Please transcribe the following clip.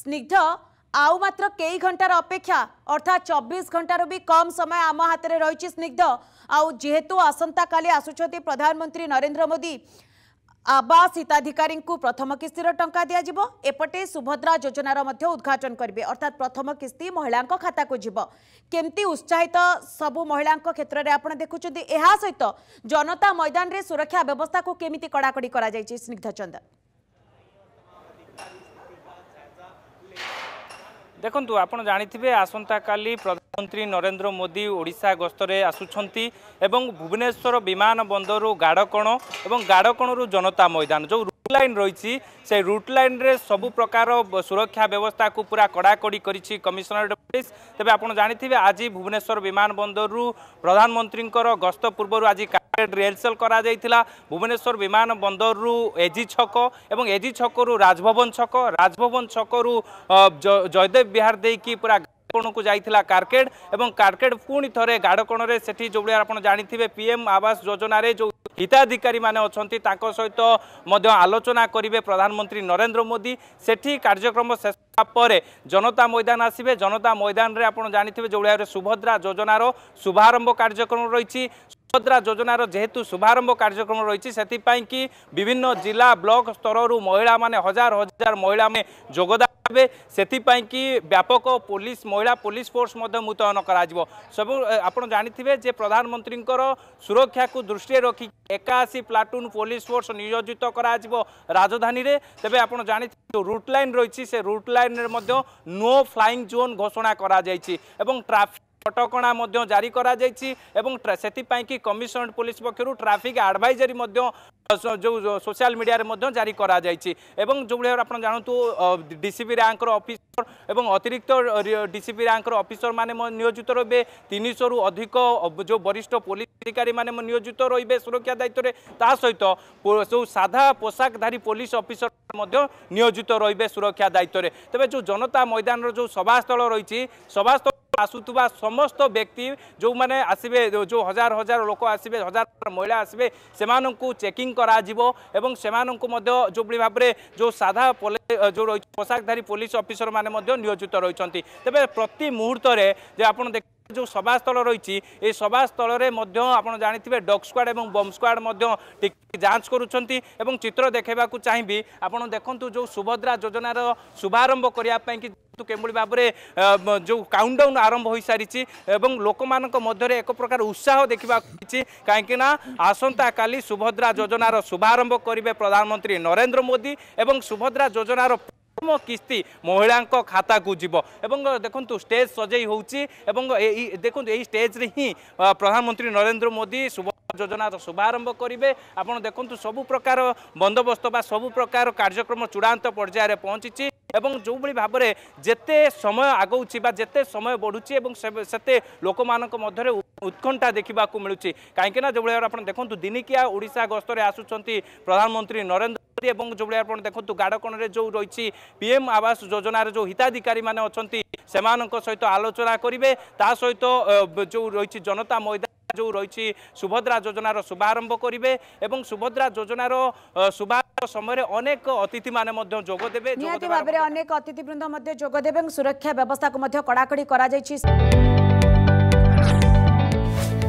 ସ୍ନିଗ୍ଧ ଆଉ ମାତ୍ର କେଇ ଘଣ୍ଟାର ଅପେକ୍ଷା ଅର୍ଥାତ୍ ଚବିଶ ଘଣ୍ଟାରୁ ବି କମ୍ ସମୟ ଆମ ହାତରେ ରହିଛି ସ୍ନିଗ୍ଧ ଆଉ ଯେହେତୁ ଆସନ୍ତାକାଲି ଆସୁଛନ୍ତି ପ୍ରଧାନମନ୍ତ୍ରୀ ନରେନ୍ଦ୍ର ମୋଦି ଆବାସ ହିତାଧିକାରୀଙ୍କୁ ପ୍ରଥମ କିସ୍ତିର ଟଙ୍କା ଦିଆଯିବ ଏପଟେ ସୁଭଦ୍ରା ଯୋଜନାର ମଧ୍ୟ ଉଦ୍ଘାଟନ କରିବେ ଅର୍ଥାତ୍ ପ୍ରଥମ କିସ୍ତି ମହିଳାଙ୍କ ଖାତାକୁ ଯିବ କେମିତି ଉତ୍ସାହିତ ସବୁ ମହିଳାଙ୍କ କ୍ଷେତ୍ରରେ ଆପଣ ଦେଖୁଛନ୍ତି ଏହା ସହିତ ଜନତା ମଇଦାନରେ ସୁରକ୍ଷା ବ୍ୟବସ୍ଥାକୁ କେମିତି କଡ଼ାକଡ଼ି କରାଯାଇଛି ସ୍ନିଗ୍ଧ ଚନ୍ଦନ দেখন্তু ଆପଣ ଜାଣିଥିବେ ଆସନ୍ତାକାଲି ପ୍ରଧାନମନ୍ତ୍ରୀ ନରେନ୍ଦ୍ର ମୋଦି ଓଡ଼ିଶା ଗସ୍ତରେ ଆସୁଛନ୍ତି ଏବଂ ଭୁବନେଶ୍ୱର ବିମାନ ବନ୍ଦରରୁ ଗାଡ଼କଣ ଏବଂ ଗାଡ଼କଣରୁ ଜନତା ମଇଦାନ ଯେଉଁ ରୁଟ୍ ଲାଇନ୍ ରହିଛି ସେ ରୁଟ୍ ଲାଇନ୍ରେ ସବୁ ପ୍ରକାର ସୁରକ୍ଷା ବ୍ୟବସ୍ଥାକୁ ପୁରା କଡ଼ାକଡ଼ି କରିଛି କମିଶନରେଟ୍ ପୁଲିସ୍ ତେବେ ଆପଣ ଜାଣିଥିବେ ଆଜି ଭୁବନେଶ୍ୱର ବିମାନ ବନ୍ଦରରୁ ପ୍ରଧାନମନ୍ତ୍ରୀଙ୍କର ଗସ୍ତ ପୂର୍ବରୁ ଆଜି ରିହର୍ସଲ କରାଯାଇଥିଲା ଭୁବନେଶ୍ୱର ବିମାନ ବନ୍ଦରରୁ ଏଜି ଛକ ଏବଂ ଏଜି ଛକରୁ ରାଜଭବନ ଛକ ରାଜଭବନ ଛକରୁ ଜୟଦେବ ବିହାର ଦେଇକି ପୁରା ଗାଡ଼କଣକୁ ଯାଇଥିଲା କାର୍କେଡ଼ ଏବଂ କାର୍କେଡ଼ ପୁଣି ଥରେ ଗାଡ଼କଣରେ ସେଠି ଯେଉଁଭଳିଆ ଆପଣ ଜାଣିଥିବେ ପିଏମ୍ ଆବାସ ଯୋଜନାରେ ଯେଉଁ ହିତାଧିକାରୀମାନେ ଅଛନ୍ତି ତାଙ୍କ ସହିତ ମଧ୍ୟ ଆଲୋଚନା କରିବେ ପ୍ରଧାନମନ୍ତ୍ରୀ ନରେନ୍ଦ୍ର ମୋଦି ସେଠି କାର୍ଯ୍ୟକ୍ରମ ଶେଷ ପରେ জনতা ময়দান আসবে জনতা ময়দানে আপনার জাঁথিবে যেভাবে সুভদ্রা যোজনার শুভারম্ভ কার্যক্রম রয়েছে ସୁଭଦ୍ରା ଯୋଜନାର ଯେହେତୁ ଶୁଭାରମ୍ଭ କାର୍ଯ୍ୟକ୍ରମ ରହିଛି ସେଥିପାଇଁ କି ବିଭିନ୍ନ ଜିଲ୍ଲା ବ୍ଲକ ସ୍ତରରୁ ମହିଳାମାନେ ହଜାର ହଜାର ମହିଳାମାନେ ଯୋଗଦାନ ଦେବେ ସେଥିପାଇଁ କି ବ୍ୟାପକ ପୋଲିସ ମହିଳା ପୋଲିସ ଫୋର୍ସ ମଧ୍ୟ ମୁତୟନ କରାଯିବ ସବୁ ଆପଣ ଜାଣିଥିବେ ଯେ ପ୍ରଧାନମନ୍ତ୍ରୀଙ୍କର ସୁରକ୍ଷାକୁ ଦୃଷ୍ଟିରେ ରଖି ଏକାଅଶୀ ପ୍ଲାଟୁନ୍ ପୋଲିସ ଫୋର୍ସ ନିୟୋଜିତ କରାଯିବ ରାଜଧାନୀରେ ତେବେ ଆପଣ ଜାଣିଥିବେ ଯେଉଁ ରୁଟ୍ ଲାଇନ୍ ରହିଛି ସେ ରୁଟ୍ ଲାଇନ୍ରେ ମଧ୍ୟ ନୋ ଫ୍ଲାଇଂ ଜୋନ୍ ଘୋଷଣା କରାଯାଇଛି ଏବଂ ଟ୍ରାଫିକ୍ কটকা জারি করা যাই এবং সেপাই কি কমিশনরেট পুলিশ পক্ষ ট্রাফিক আডভাইজরি যে সোশিয়াল মিডিয়ার জারি করা যাই এবং যেভাবে আপনার জাঁতু ডিসিপি র্যাঙ্কর অফিসর এবং অতিরিক্ত ডিসিপি র্যাঙ্কর অফিসর মানে নিয়োজিত রয়েবে তিনশরু অধিক যে বরিষ্ঠ পুলিশ অধিকারী মানে নিয়োজিত রয়েবে সুরক্ষা দায়িত্বরে তা সহিত যে সাধা পোশাকধারী পুলিশ অফিসর মধ্য নিয়োজিত রয়েবে সুরক্ষা দায়িত্বরে তবে যে জনতা ময়দানর যে সভাস্থল রয়েছে সভাস্থল আসুবা সমস্ত ব্যক্তি যে আসবে যে হাজার হাজার লোক আসবে হাজার মহিলা আসবে সে চেকিং করা যাব এবং সে যেভাবে ভাবে যে সাধা যে রয়েছে পোশাকধারী পুলিশ অফিসর মানে নিয়োজিত রয়েছেন তবে প্রতি মুহূর্তে যে আপনার দেখ ଯେଉଁ ସଭାସ୍ଥଳ ରହିଛି ଏହି ସଭାସ୍ଥଳରେ ମଧ୍ୟ ଆପଣ ଜାଣିଥିବେ ଡଗ୍ ସ୍କ୍ୱାଡ୍ ଏବଂ ବମ୍ ସ୍କ୍ୱାଡ୍ ମଧ୍ୟ ଯାଞ୍ଚ କରୁଛନ୍ତି ଏବଂ ଚିତ୍ର ଦେଖାଇବାକୁ ଚାହିଁବି ଆପଣ ଦେଖନ୍ତୁ ଯେଉଁ ସୁଭଦ୍ରା ଯୋଜନାର ଶୁଭାରମ୍ଭ କରିବା ପାଇଁ କି କେଭଳି ଭାବରେ ଯେଉଁ କାଉଣ୍ଟଡାଉନ୍ ଆରମ୍ଭ ହୋଇସାରିଛି ଏବଂ ଲୋକମାନଙ୍କ ମଧ୍ୟରେ ଏକ ପ୍ରକାର ଉତ୍ସାହ ଦେଖିବାକୁ ମିଳିଛି କାହିଁକିନା ଆସନ୍ତାକାଲି ସୁଭଦ୍ରା ଯୋଜନାର ଶୁଭାରମ୍ଭ କରିବେ ପ୍ରଧାନମନ୍ତ୍ରୀ ନରେନ୍ଦ୍ର ମୋଦି ଏବଂ ସୁଭଦ୍ରା ଯୋଜନାର প্রথম কিস্তি খাতা কু যাব এবং দেখুন স্টেজ সজাই হচ্ছে এবং দেখুন এই স্টেজরে হি প্রধানমন্ত্রী নরেন্দ্র মোদী যোজনার শুভারম্ভ করবে আপনার দেখুন সবু প্রকার বন্দোবস্ত বা সবু প্রকার কার্যক্রম চূড়ান্ত পর্যায়ে পৌঁছিছি এবং যেভাবে ভাবে যেতে সময় আগৌছি বা যেতে সময় বড়ুছি এবং সেতে লোক মধ্যে উৎকণ্ঠা দেখা মিলুছি কিনা যেভাবে আপনার দেখুন দিনিকিয়া ওড়শা গস্তরে আসুচার প্রধানমন্ত্রী নরেন্দ্র এবং যেভাবে আপনার দেখুন গাড়কণে যে রয়েছে পিএম আবাস যোজনার যে হিতাধিকারী মানে অনেক সেমানক সহিত আলোচনা করবে তা সহিত যে রয়েছে জনতা ময়দান ଯେଉଁ ରହିଛି ସୁଭଦ୍ରା ଯୋଜନାର ଶୁଭାରମ୍ଭ କରିବେ ଏବଂ ସୁଭଦ୍ରା ଯୋଜନାର ଶୁଭାରମ୍ଭ ସମୟରେ ଅନେକ ଅତିଥିମାନେ ମଧ୍ୟ ଯୋଗ ଦେବେ ନିହାତି ଭାବରେ ଅନେକ ଅତିଥିବୃନ୍ଦ ମଧ୍ୟ ଯୋଗଦେବେ ଏବଂ ସୁରକ୍ଷା ବ୍ୟବସ୍ଥାକୁ ମଧ୍ୟ କଡ଼ାକଡ଼ି କରାଯାଇଛି